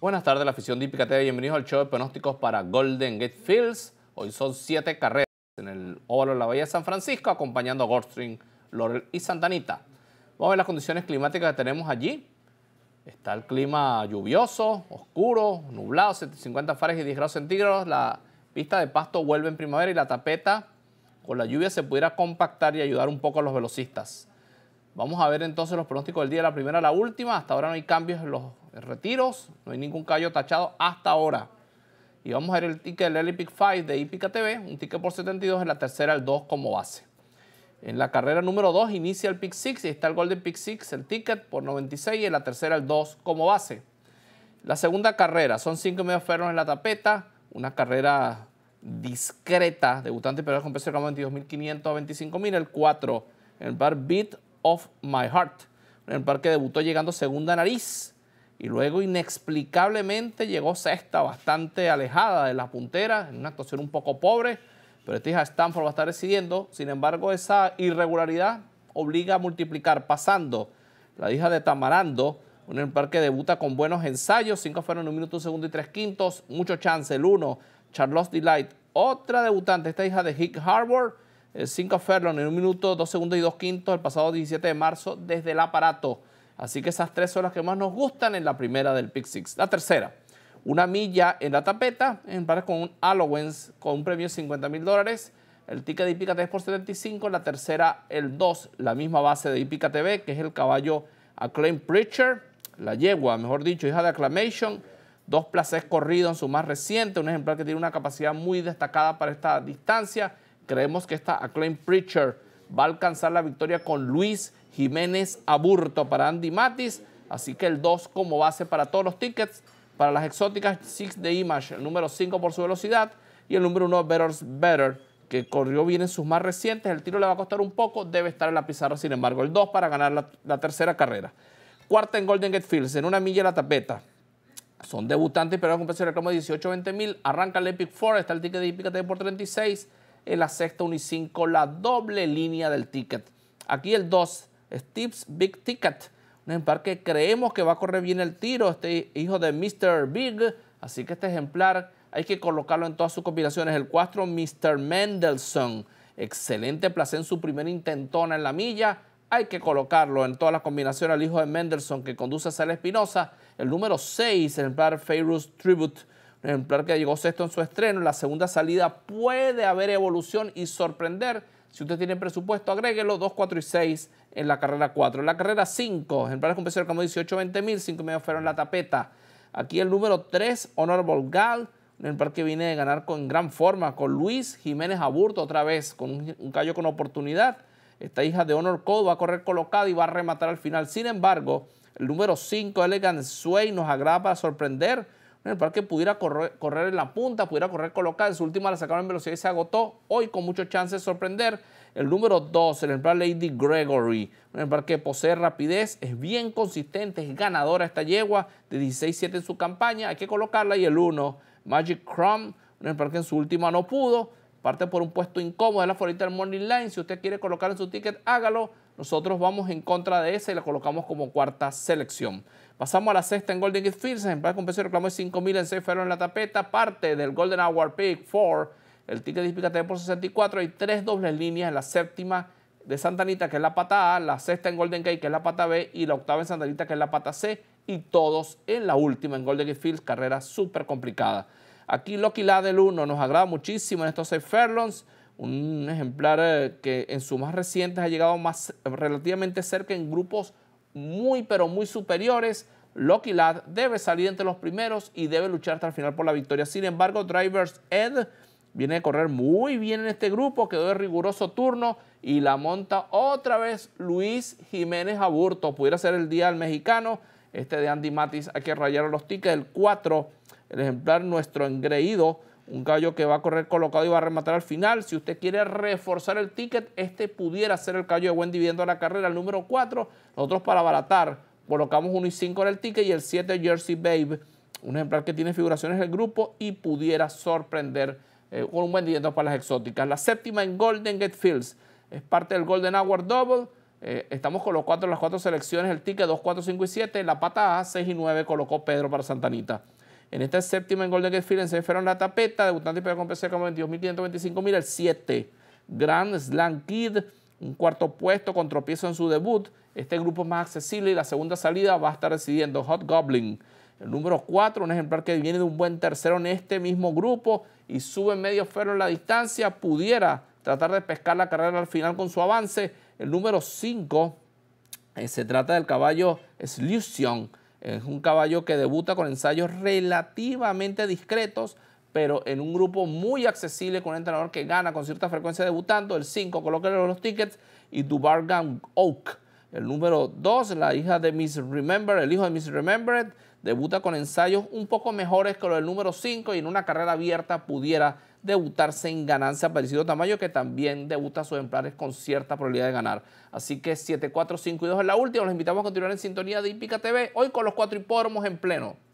Buenas tardes, la afición de Hípica Bienvenidos al show de pronósticos para Golden Gate Fields. Hoy son siete carreras en el óvalo de la Bahía de San Francisco, acompañando a Goldstream, Laurel y Santanita. Vamos a ver las condiciones climáticas que tenemos allí. Está el clima lluvioso, oscuro, nublado, 50 Fahrenheit y 10 grados centígrados. La pista de pasto vuelve en primavera y la tapeta con la lluvia se pudiera compactar y ayudar un poco a los velocistas. Vamos a ver entonces los pronósticos del día, la primera a la última. Hasta ahora no hay cambios en los retiros, no hay ningún callo tachado hasta ahora. Y vamos a ver el ticket del Epic 5 de Ipica TV, un ticket por 72 en la tercera, el 2 como base. En la carrera número 2 inicia el pick 6 y está el Golden pick 6, el ticket por 96 y en la tercera el 2 como base. La segunda carrera son 5 medios ferros en la tapeta, una carrera discreta, debutante pero con peso de 22.500 a 25.000, el 4 en el bar beat of My Heart. En el parque debutó llegando segunda nariz y luego inexplicablemente llegó sexta, bastante alejada de la puntera, en una actuación un poco pobre, pero esta hija Stanford va a estar decidiendo. Sin embargo, esa irregularidad obliga a multiplicar, pasando la hija de Tamarando, un parque debuta con buenos ensayos, cinco fueron un minuto, un segundo y tres quintos, mucho chance, el uno, Charlotte Delight, otra debutante, esta hija de Hick Harbour, 5 eh, Ferlon en un minuto, 2 segundos y 2 quintos el pasado 17 de marzo desde el aparato. Así que esas tres son las que más nos gustan en la primera del Pick Six. La tercera, una milla en la tapeta, en par con un allowance con un premio de 50 mil dólares. El ticket de Ipica 3 por 75, la tercera, el 2, la misma base de Ipica TV, que es el caballo Acclaim Preacher, la yegua, mejor dicho, hija de Acclamation, dos placés corridos en su más reciente, un ejemplar que tiene una capacidad muy destacada para esta distancia. Creemos que esta Acclaim preacher va a alcanzar la victoria con Luis Jiménez Aburto para Andy Matis. Así que el 2 como base para todos los tickets. Para las exóticas, 6 de Image, el número 5 por su velocidad. Y el número 1, Better's Better, que corrió bien en sus más recientes. El tiro le va a costar un poco, debe estar en la pizarra, sin embargo, el 2 para ganar la, tercera carrera. Cuarta en Golden Gate Fields, en una milla la tapeta. Son debutantes, pero con precio de de 18-20 mil. Arranca el Epic Four, está el ticket de Epic por 36 en la sexta unicinco, la doble línea del ticket. Aquí el 2, Steve's Big Ticket, un ejemplar que creemos que va a correr bien el tiro, este hijo de Mr. Big, así que este ejemplar hay que colocarlo en todas sus combinaciones. El 4, Mr. Mendelssohn, excelente placer en su primer intentona en la milla, hay que colocarlo en todas las combinaciones al hijo de Mendelssohn que conduce a Sal Espinosa. El número 6, el ejemplar Fairus Tribute, el ejemplar que llegó sexto en su estreno, en la segunda salida puede haber evolución y sorprender. Si usted tiene presupuesto, agréguelo 2, 4 y 6 en la carrera 4. En la carrera 5, ejemplares con precio como 18, 20 mil, 5 medio fueron la tapeta. Aquí el número 3, Honorable Gal, un ejemplar que viene de ganar con gran forma con Luis Jiménez Aburto otra vez, con un, callo con oportunidad. Esta hija de Honor Code va a correr colocada y va a rematar al final. Sin embargo, el número 5, Elegant Sway, nos agrada para sorprender en eh, el parque pudiera correr, correr en la punta, pudiera correr colocada. En su última la sacaron en velocidad y se agotó. Hoy con mucho chances de sorprender. El número 2, el ejemplar Lady Gregory. Un ejemplar que posee rapidez, es bien consistente, es ganadora esta yegua de 16-7 en su campaña. Hay que colocarla. Y el 1, Magic Crumb. Un ejemplar que en su última no pudo. Parte por un puesto incómodo es la favorita del Morning Line. Si usted quiere colocar en su ticket, hágalo. Nosotros vamos en contra de esa y la colocamos como cuarta selección. Pasamos a la sexta en Golden Gate Fields. En con reclamo de 5.000 en seis en la tapeta. Parte del Golden Hour Pick 4. El ticket displicate por 64. Hay tres dobles líneas en la séptima de Santa Anita, que es la pata A, la sexta en Golden Gate, que es la pata B, y la octava en Santa Anita, que es la pata C, y todos en la última en Golden Gate Fields, carrera súper complicada. Aquí Lucky La del 1 nos agrada muchísimo en estos seis un ejemplar eh, que en su más recientes ha llegado más relativamente cerca en grupos muy pero muy superiores. Lucky Lad debe salir entre los primeros y debe luchar hasta el final por la victoria. Sin embargo, Drivers Ed viene a correr muy bien en este grupo, quedó de riguroso turno y la monta otra vez Luis Jiménez Aburto. Pudiera ser el día al mexicano, este de Andy Matis, hay que rayar los tickets, el 4, el ejemplar nuestro engreído un gallo que va a correr colocado y va a rematar al final. Si usted quiere reforzar el ticket, este pudiera ser el callo de buen dividendo a la carrera, el número 4. Nosotros para abaratar colocamos 1 y 5 en el ticket y el 7 Jersey Babe, un ejemplar que tiene figuraciones del grupo y pudiera sorprender eh, un buen dividendo para las exóticas. La séptima en Golden Gate Fields es parte del Golden Hour Double. Eh, estamos con los cuatro, las cuatro selecciones, el ticket 2, 4, 5 y 7. La pata A, 6 y 9 colocó Pedro para Santanita. En esta séptima en Golden Gate Field se fueron la tapeta, debutante y pegó con como el 7. Grand Slam Kid, un cuarto puesto con tropiezo en su debut. Este grupo es más accesible y la segunda salida va a estar recibiendo Hot Goblin. El número 4, un ejemplar que viene de un buen tercero en este mismo grupo y sube medio ferro en la distancia, pudiera tratar de pescar la carrera al final con su avance. El número 5 eh, se trata del caballo Slusion es un caballo que debuta con ensayos relativamente discretos, pero en un grupo muy accesible con un entrenador que gana con cierta frecuencia debutando. El 5, en los tickets y Dubargan Oak el número 2, la hija de Miss Remember, el hijo de Miss Remember, debuta con ensayos un poco mejores que los del número 5 y en una carrera abierta pudiera debutarse en ganancia Parecido tamaño que también debuta a sus ejemplares con cierta probabilidad de ganar. Así que 7, 4, 5 y 2 es la última. Los invitamos a continuar en sintonía de Ipica TV, hoy con los cuatro hipódromos en pleno.